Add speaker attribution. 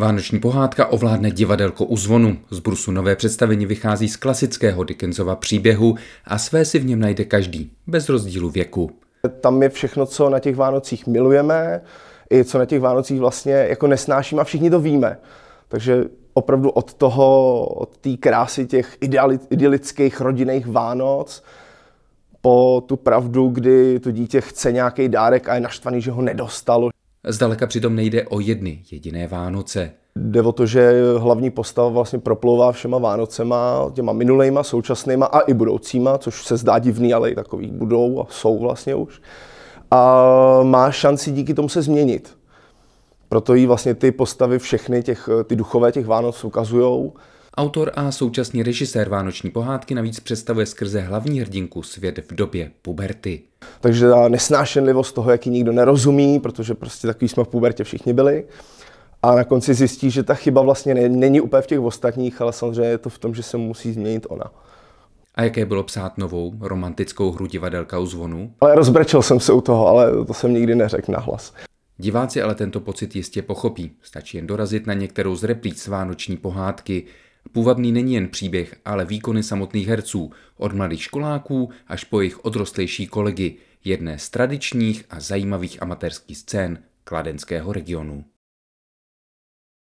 Speaker 1: Vánoční pohádka ovládne divadelko u zvonu. Z Brusu nové představení vychází z klasického Dickensova příběhu a své si v něm najde každý, bez rozdílu věku.
Speaker 2: Tam je všechno, co na těch Vánocích milujeme, i co na těch Vánocích vlastně jako nesnášíme a všichni to víme. Takže opravdu od toho, od té krásy těch idylických rodinných Vánoc, po tu pravdu, kdy to dítě chce nějaký dárek a je naštvaný, že ho nedostalo.
Speaker 1: Zdaleka přitom nejde o jedny jediné Vánoce.
Speaker 2: Jde o to, že hlavní postava vlastně proplouvá všema Vánocema, těma minulejma, současnýma a i budoucíma, což se zdá divný, ale i takový budou a jsou vlastně už. A má šanci díky tomu se změnit. Proto jí vlastně ty postavy všechny, těch, ty duchové těch Vánoc ukazujou,
Speaker 1: Autor a současný režisér Vánoční pohádky navíc představuje skrze hlavní hrdinku svět v době puberty. Takže ta nesnášenlivost
Speaker 2: toho, jaký nikdo nerozumí, protože prostě takový jsme v pubertě všichni byli. A na konci zjistí, že ta chyba vlastně není úplně v těch ostatních, ale samozřejmě je to v tom, že se musí změnit ona.
Speaker 1: A jaké bylo psát novou romantickou hru divadelka u zvonu? Ale rozbrečel
Speaker 2: jsem se u toho, ale to jsem nikdy neřekl nahlas.
Speaker 1: Diváci ale tento pocit jistě pochopí. Stačí jen dorazit na některou z replíc vánoční pohádky, Půvabný není jen příběh, ale výkony samotných herců, od mladých školáků až po jejich odrostlejší kolegy, jedné z tradičních a zajímavých amatérských scén kladenského regionu.